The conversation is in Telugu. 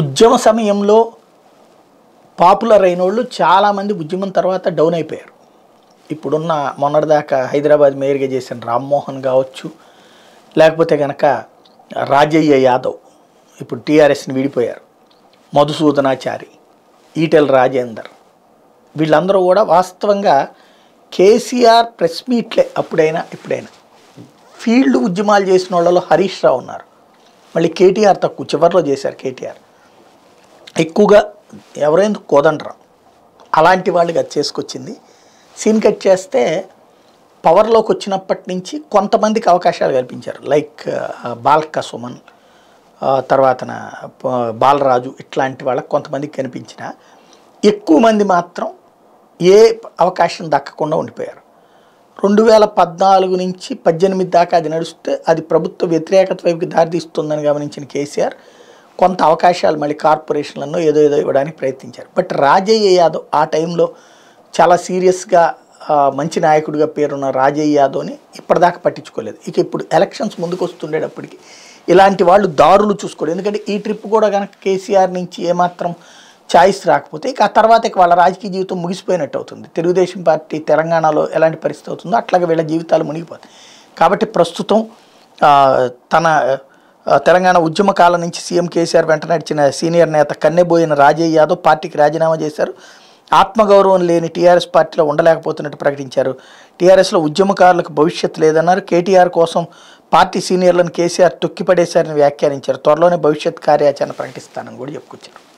ఉద్యమ సమయంలో పాపులర్ అయిన వాళ్ళు చాలామంది ఉద్యమం తర్వాత డౌన్ అయిపోయారు ఇప్పుడున్న మొన్నటిదాకా హైదరాబాద్ మేయర్గా చేసిన రామ్మోహన్ కావచ్చు లేకపోతే కనుక రాజయ్య యాదవ్ ఇప్పుడు టీఆర్ఎస్ని విడిపోయారు మధుసూదనాచారి ఈటెల్ రాజేందర్ వీళ్ళందరూ కూడా వాస్తవంగా కేసీఆర్ ప్రెస్ మీట్లే అప్పుడైనా ఇప్పుడైనా ఫీల్డ్ ఉద్యమాలు చేసిన వాళ్ళలో హరీష్ రావు ఉన్నారు మళ్ళీ కేటీఆర్ తక్కువ చివరిలో చేశారు కేటీఆర్ ఎక్కువగా ఎవరైనా కోదండరావు అలాంటి వాళ్ళు కట్ చేసుకొచ్చింది సీన్ కట్ చేస్తే పవర్లోకి వచ్చినప్పటి నుంచి కొంతమందికి అవకాశాలు కల్పించారు లైక్ బాల్క సుమన్ తర్వాత బాలరాజు ఇట్లాంటి వాళ్ళకి కొంతమందికి కనిపించిన ఎక్కువ మంది మాత్రం ఏ అవకాశం దక్కకుండా ఉండిపోయారు రెండు వేల పద్నాలుగు నుంచి పద్దెనిమిది దాకా అది నడుస్తే అది ప్రభుత్వ వ్యతిరేకత వైపుకి దారితీస్తుందని గమనించిన కేసీఆర్ కొంత అవకాశాలు మళ్ళీ కార్పొరేషన్లను ఏదో ఏదో ఇవ్వడానికి ప్రయత్నించారు బట్ రాజయ్య యాదవ్ ఆ టైంలో చాలా సీరియస్గా మంచి నాయకుడిగా పేరున్న రాజయ్య యాదవ్ని ఇప్పటిదాకా పట్టించుకోలేదు ఇక ఇప్పుడు ఎలక్షన్స్ ముందుకు వస్తుండేటప్పటికి ఇలాంటి వాళ్ళు దారులు చూసుకోలేదు ఎందుకంటే ఈ ట్రిప్ కూడా కనుక కేసీఆర్ నుంచి ఏమాత్రం ఛాయిస్ రాకపోతే ఇక ఆ తర్వాత ఇక వాళ్ళ రాజకీయ జీవితం ముగిసిపోయినట్టు అవుతుంది తెలుగుదేశం పార్టీ తెలంగాణలో ఎలాంటి పరిస్థితి అవుతుందో అట్లాగే వీళ్ళ జీవితాలు మునిగిపోతాయి కాబట్టి ప్రస్తుతం తన తెలంగాణ ఉద్యమ కాలం నుంచి సీఎం కేసీఆర్ వెంట నడిచిన సీనియర్ నేత కన్నెబోయిన రాజయ్య యాదవ్ పార్టీకి రాజీనామా చేశారు ఆత్మగౌరవం లేని టీఆర్ఎస్ పార్టీలో ఉండలేకపోతున్నట్టు ప్రకటించారు టీఆర్ఎస్లో ఉద్యమకారులకు భవిష్యత్తు లేదన్నారు కేటీఆర్ కోసం పార్టీ సీనియర్లను కేసీఆర్ తొక్కిపడేశారని వ్యాఖ్యానించారు త్వరలోనే భవిష్యత్ కార్యాచరణ ప్రకటిస్తానని కూడా చెప్పుకొచ్చారు